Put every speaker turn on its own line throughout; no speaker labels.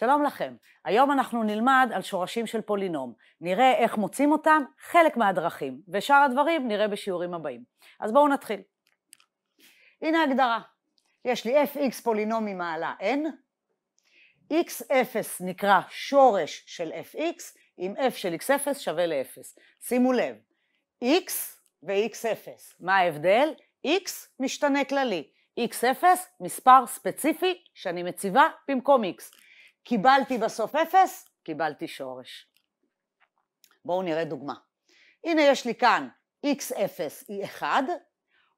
שלום לכם. היום אנחנו נלמד על שורשים של פולינום. נראה איך מוצאים אותם, חלק מהדרכים, ושאר הדברים נראה בשיעורים הבאים. אז בואו נתחיל. הנה ההגדרה, יש לי fx פולינום ממעלה n, x0 נקרא שורש של fx, אם f של x0 שווה ל-0. שימו לב, x ו-x0. מה ההבדל? x משתנה כללי. x0 מספר ספציפי שאני מציבה במקום x. קיבלתי בסוף אפס, קיבלתי שורש. בואו נראה דוגמה. הנה יש לי כאן x0 היא 1,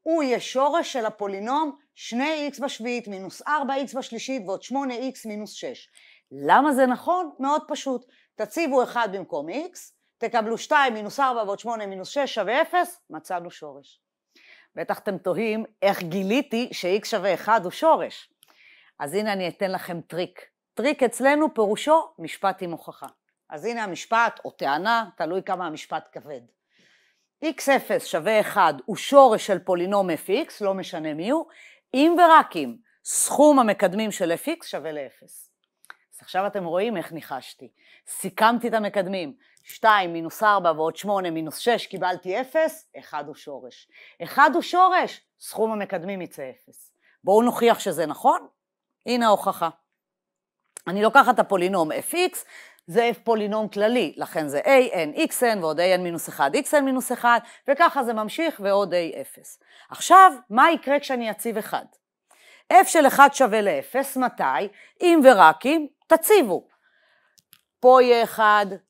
הוא יהיה שורש של הפולינום 2x בשביעית מינוס 4x בשלישית ועוד 8x מינוס 6. למה זה נכון? מאוד פשוט. תציבו 1 במקום x, תקבלו 2 מינוס 4 ועוד 8 מינוס 6 שווה 0, מצאנו שורש. בטח אתם תוהים איך גיליתי ש-x שווה 1 הוא שורש. אז הנה אני אתן לכם טריק. טריק אצלנו פירושו משפט עם הוכחה. אז הנה המשפט או טענה, תלוי כמה המשפט כבד. x0 שווה 1 הוא שורש של פולינום fx, לא משנה מי הוא, אם ורק אם סכום המקדמים של fx שווה ל-0. אז עכשיו אתם רואים איך ניחשתי. סיכמתי את המקדמים, 2 מינוס 4 ועוד 8 מינוס 6 קיבלתי 0, 1 הוא שורש. 1 הוא שורש, סכום המקדמים יצא 0. בואו נוכיח שזה נכון, הנה ההוכחה. אני לוקחת את הפולינום fx, זה f פולינום כללי, לכן זה a, n, xn ועוד a, n מינוס 1, xn מינוס 1, וככה זה ממשיך ועוד a, 0. עכשיו, מה יקרה כשאני אציב 1? f של 1 שווה ל-0, מתי? אם ורק אם, תציבו. פה יהיה 1,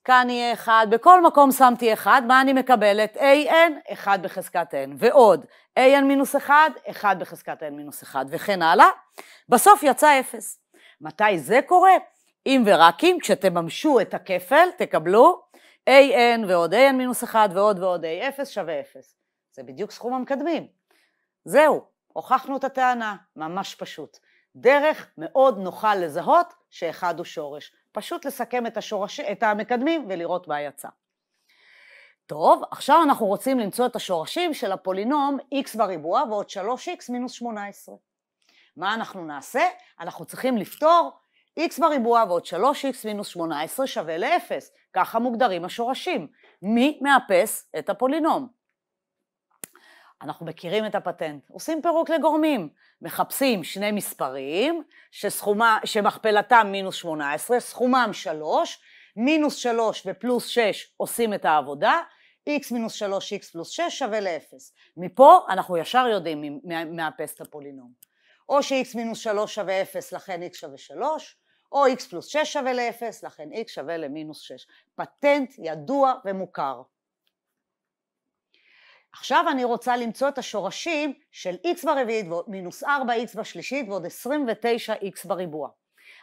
כאן יהיה 1, בכל מקום שמתי 1, מה אני מקבלת? a, n, 1 בחזקת n, ועוד a, n מינוס 1, 1 בחזקת n מינוס 1, וכן הלאה. בסוף יצא 0. מתי זה קורה? אם ורק אם, כשתממשו את הכפל, תקבלו AN ועוד AN מינוס 1 ועוד ועוד A0 שווה 0. זה בדיוק סכום המקדמים. זהו, הוכחנו את הטענה, ממש פשוט. דרך מאוד נוחה לזהות שאחד הוא שורש. פשוט לסכם את, השורש, את המקדמים ולראות מה יצא. טוב, עכשיו אנחנו רוצים למצוא את השורשים של הפולינום x בריבוע ועוד 3x מינוס 18. מה אנחנו נעשה? אנחנו צריכים לפתור x בריבוע ועוד 3x מינוס 18 שווה ל-0. ככה מוגדרים השורשים. מי מאפס את הפולינום? אנחנו מכירים את הפטנט, עושים פירוק לגורמים, מחפשים שני מספרים שסכומה, שמכפלתם מינוס 18, סכומם 3, מינוס 3 ופלוס 6 עושים את העבודה, x מינוס 3, x פלוס 6 שווה ל-0. מפה אנחנו ישר יודעים מי מאפס את הפולינום. או ש-x מינוס 3 שווה 0, לכן x שווה 3, או x פלוס 6 שווה ל-0, לכן x שווה למינוס 6. פטנט ידוע ומוכר. עכשיו אני רוצה למצוא את השורשים של x ברביעית ועוד מינוס 4x בשלישית ועוד 29x בריבוע.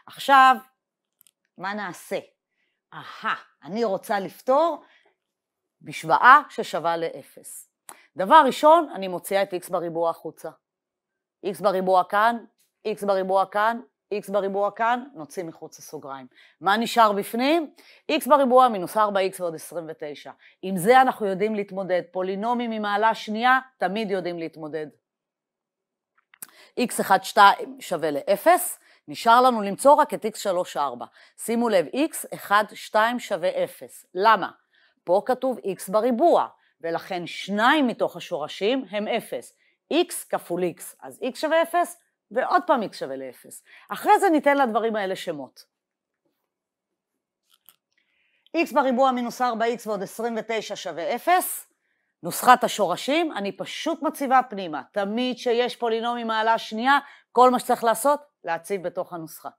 עכשיו, מה נעשה? אהה, אני רוצה לפתור משוואה ששווה ל-0. דבר ראשון, אני מוציאה את x בריבוע החוצה. x בריבוע כאן, x בריבוע כאן, x בריבוע כאן, נוציא מחוץ לסוגריים. מה נשאר בפנים? x בריבוע מינוס 4x ועוד 29. עם זה אנחנו יודעים להתמודד. פולינומים ממעלה שנייה, תמיד יודעים להתמודד. x1-2 שווה ל-0, נשאר לנו למצוא רק את x3-4. שימו לב, x1-2 שווה 0. למה? פה כתוב x בריבוע, ולכן שניים מתוך השורשים הם 0. x כפול x, אז x שווה 0, ועוד פעם x שווה ל-0. אחרי זה ניתן לדברים האלה שמות. x בריבוע מינוס 4x ועוד 29 שווה 0. נוסחת השורשים, אני פשוט מציבה פנימה. תמיד שיש פולינום מעלה שנייה, כל מה שצריך לעשות, להציב בתוך הנוסחה.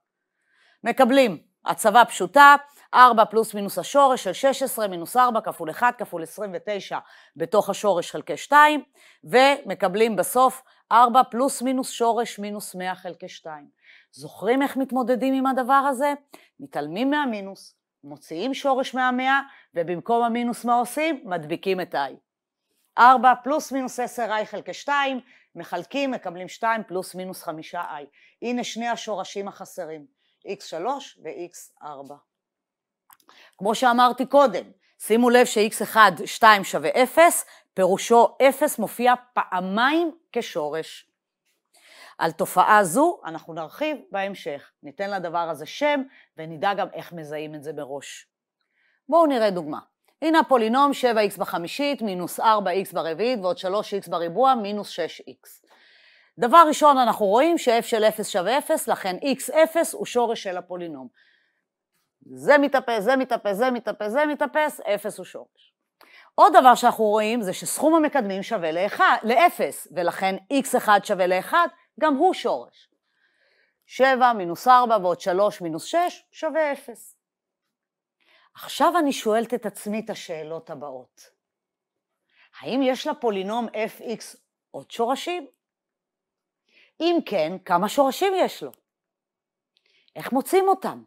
מקבלים הצבה פשוטה, 4 פלוס מינוס השורש של 16 מינוס 4 כפול 1 כפול 29 בתוך השורש חלקי 2, ומקבלים בסוף 4 פלוס מינוס שורש מינוס 100 חלקי 2. זוכרים איך מתמודדים עם הדבר הזה? מתעלמים מהמינוס, מוציאים שורש מהמאה, ובמקום המינוס מה עושים? מדביקים את i. 4 פלוס מינוס 10i חלקי 2, מחלקים, מקבלים 2 פלוס מינוס 5i. הנה שני השורשים החסרים. x3 ו-x4. כמו שאמרתי קודם, שימו לב ש-x1, 2 שווה 0, פירושו 0 מופיע פעמיים כשורש. על תופעה זו אנחנו נרחיב בהמשך, ניתן לדבר הזה שם ונדע גם איך מזהים את זה מראש. בואו נראה דוגמה. הנה הפולינום 7x בחמישית מינוס 4x ברביעית ועוד 3x בריבוע מינוס 6x. דבר ראשון, אנחנו רואים ש-f של 0 שווה 0, לכן x0 הוא שורש של הפולינום. זה מתאפס, זה מתאפס, זה מתאפס, זה מתאפס, 0 הוא שורש. עוד דבר שאנחנו רואים זה שסכום המקדמים שווה ל-0, ולכן x1 שווה ל-1, גם הוא שורש. 7 מינוס 4 ועוד 3 מינוס 6 שווה 0. עכשיו אני שואלת את עצמי את השאלות הבאות. האם יש לפולינום fx עוד שורשים? אם כן, כמה שורשים יש לו? איך מוצאים אותם?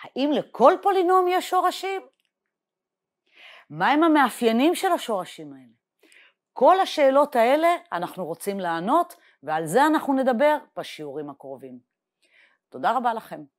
האם לכל פולינום יש שורשים? מהם המאפיינים של השורשים האלה? כל השאלות האלה אנחנו רוצים לענות, ועל זה אנחנו נדבר בשיעורים הקרובים. תודה רבה לכם.